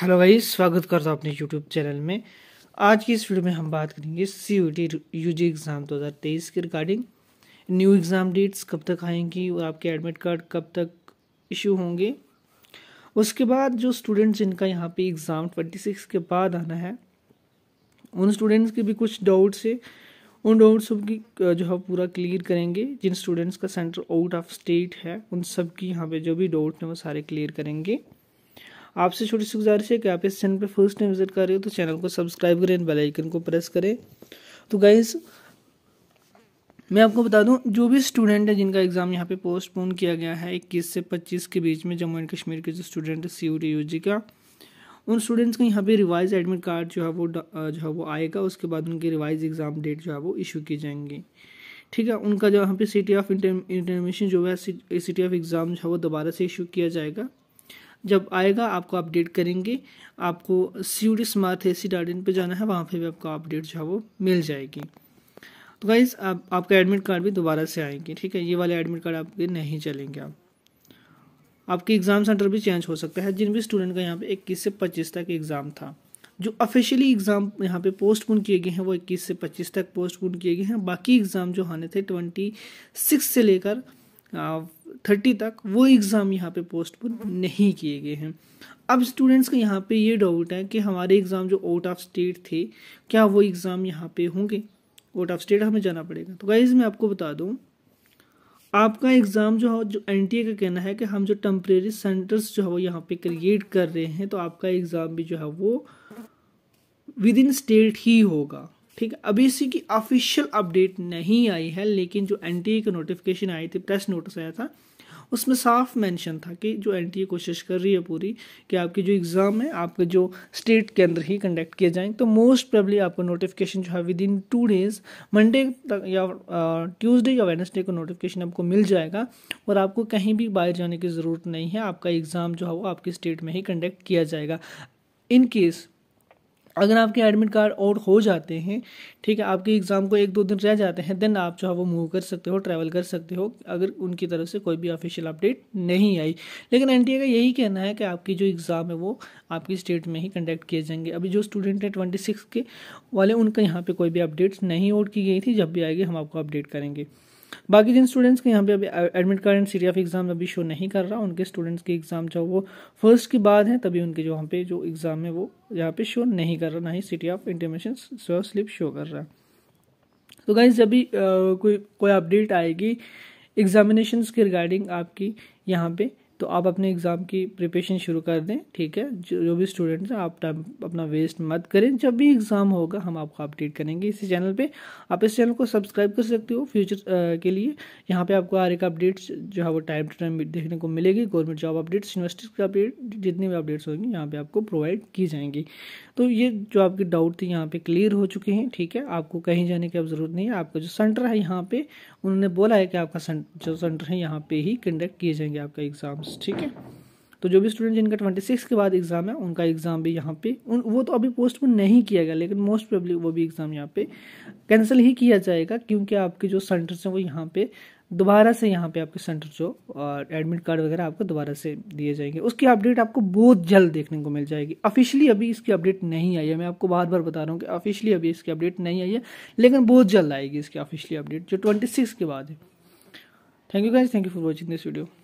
hello भाई स्वागत करता हूँ अपने यूट्यूब चैनल में आज की इस वीडियो में हम बात करेंगे C U T U G exam दो हज़ार तेईस के रिगार्डिंग न्यू एग्ज़ाम डेट्स कब तक आएंगी और आपके एडमिट कार्ड कब तक इशू होंगे उसके बाद जो स्टूडेंट्स जिनका यहाँ पे एग्ज़ाम ट्वेंटी सिक्स के बाद आना है उन स्टूडेंट्स के भी कुछ डाउट्स है उन डाउट्स की जो है पूरा क्लियर करेंगे जिन स्टूडेंट्स का सेंटर आउट ऑफ स्टेट है उन सब की यहाँ पे जो भी डाउट हैं वो सारे क्लियर करेंगे आपसे छोटी सी गुजारिश है कि आप इस चैनल पर फर्स्ट टाइम विजिट कर रहे हो तो चैनल को सब्सक्राइब करें बेल आइकन को प्रेस करें तो गाइज़ मैं आपको बता दूं जो भी स्टूडेंट है जिनका एग्ज़ाम यहाँ पे पोस्टपोन किया गया है इक्कीस से पच्चीस के बीच में जम्मू एंड कश्मीर के जो स्टूडेंट है सी यू टी का उन स्टूडेंट्स का यहाँ पे रिवाइज एडमिट कार्ड जो है वो जो है वो आएगा उसके बाद उनके रिवाइज एग्ज़ाम डेट जो है वो इशू की जाएंगी ठीक है उनका जो यहाँ पे सिटी ऑफ इंटरमिशन जो है सिटी ऑफ एग्ज़ाम जो है वो दोबारा से इशू किया जाएगा जब आएगा आपको अपडेट करेंगे आपको CUET smart AC dot in पर जाना है वहाँ पे भी आपको अपडेट जो है वो मिल जाएगी तो गाइज आप, आपका एडमिट कार्ड भी दोबारा से आएंगे ठीक है ये वाले एडमिट कार्ड आपके नहीं चलेंगे आप आपके एग्ज़ाम सेंटर भी चेंज हो सकता है जिन भी स्टूडेंट का यहाँ पे इक्कीस से पच्चीस तक एग्ज़ाम था जो ऑफिशियली एग्ज़ाम यहाँ पे पोस्टपोन किए गए हैं वो इक्कीस से पच्चीस तक पोस्टपोन किए गए हैं बाकी एग्ज़ाम जो आने थे ट्वेंटी सिक्स से लेकर थर्टी तक वो एग्ज़ाम यहाँ पे पोस्टपोन नहीं किए गए हैं अब स्टूडेंट्स का यहाँ पे ये डाउट है कि हमारे एग्ज़ाम जो आउट ऑफ स्टेट थे क्या वो एग्ज़ाम यहाँ पे होंगे आउट ऑफ स्टेट हमें जाना पड़ेगा तो गाइज़ मैं आपको बता दूँ आपका एग्ज़ाम जो है जो एन का कहना है कि हम जो टम्प्रेरी सेंटर्स जो है वो यहाँ पर क्रिएट कर रहे हैं तो आपका एग्ज़ाम भी जो है वो विद इन स्टेट ही होगा ठीक है अभी इसी की ऑफिशियल अपडेट नहीं आई है लेकिन जो एन टी का नोटिफिकेशन आई थी प्रेस नोटिस आया था उसमें साफ मेंशन था कि जो एन टी कोशिश कर रही है पूरी कि आपकी जो एग्ज़ाम है आपके जो स्टेट के अंदर ही कंडक्ट किए जाएँ तो मोस्ट प्रॉब्ली आपको नोटिफिकेशन जो है within two days Monday तक या ट्यूसडे या वेनसडे को नोटिफिकेशन आपको मिल जाएगा और आपको कहीं भी बाहर जाने की ज़रूरत नहीं है आपका एग्ज़ाम जो है वो आपके स्टेट में ही कंडक्ट किया जाएगा इन केस अगर आपके एडमिट कार्ड आउट हो जाते हैं ठीक है आपके एग्ज़ाम को एक दो दिन रह जाते हैं देन आप जो है वो मूव कर सकते हो ट्रैवल कर सकते हो अगर उनकी तरफ से कोई भी ऑफिशियल अपडेट नहीं आई लेकिन एन का यही कहना है कि आपकी जो एग्ज़ाम है वो आपकी स्टेट में ही कंडक्ट किए जाएंगे अभी जो स्टूडेंट हैं ट्वेंटी के वाले उनका यहाँ पर कोई भी अपडेट्स नहीं आउट की गई थी जब भी आएगी हम आपको अपडेट करेंगे बाकी जिन स्टूडेंट्स के यहाँ पे अभी एडमिट कार्ड एंड सीरिया एग्ज़ाम अभी शो नहीं कर रहा उनके स्टूडेंट्स के एग्ज़ाम जो वो फर्स्ट की बाद है तभी उनके जो वहाँ पे जो एग्ज़ाम है वो यहाँ पे शो नहीं कर रहा ना ही city of intimation slip show कर रहा तो गाइज जब भी कोई कोई अपडेट आएगी एग्जामिनेशन के रिगार्डिंग आपकी यहाँ पे तो आप अपने एग्ज़ाम की प्रिपरेशन शुरू कर दें ठीक है जो जो भी स्टूडेंट्स हैं आप टाइम अपना वेस्ट मत करें जब भी एग्ज़ाम होगा हम आपको अपडेट करेंगे इसी चैनल पे आप इस चैनल को सब्सक्राइब कर सकते हो फ्यूचर के लिए यहाँ पे आपको हर एक अपडेट्स जो है वो टाइम टू टाइम देखने को मिलेगी गवर्नमेंट जॉब अपडेट्स यूनिवर्सिटी के अपडेट जितनी भी अपडेट्स होंगी यहाँ पर आपको प्रोवाइड की जाएंगी तो ये जो आपके डाउट थे यहाँ पर क्लियर हो चुके हैं ठीक है आपको कहीं जाने की अब ज़रूरत नहीं है आपका जो सेंटर है यहाँ पर उन्होंने बोला है कि आपका जो सेंटर है यहाँ पर ही कंडक्ट किए जाएंगे आपका एग्ज़ाम्स ठीक है तो जो भी स्टूडेंट जिनका ट्वेंटी सिक्स के बाद एग्ज़ाम है उनका एग्ज़ाम भी यहाँ पे उन वो तो अभी पोस्टपोन नहीं किया गया लेकिन मोस्ट प्रॉब्ली वो भी एग्ज़ाम यहाँ पे कैंसिल ही किया जाएगा क्योंकि आपके जो सेंटर्स हैं वो यहाँ पे दोबारा से यहाँ पे आपके सेंटर जो और एडमिट कार्ड वगैरह आपको दोबारा से दिए जाएंगे उसकी अपडेट आपको बहुत जल्द देखने को मिल जाएगी ऑफिशियली अभी इसकी अपडेट नहीं आई है मैं आपको बार बार बता रहा हूँ कि ऑफिशियली अभी इसकी अपडेट नहीं आई है लेकिन बहुत जल्द आएगी इसकी ऑफिशियली अपडेट जो ट्वेंटी सिक्स के बाद है thank you guys thank you for watching this video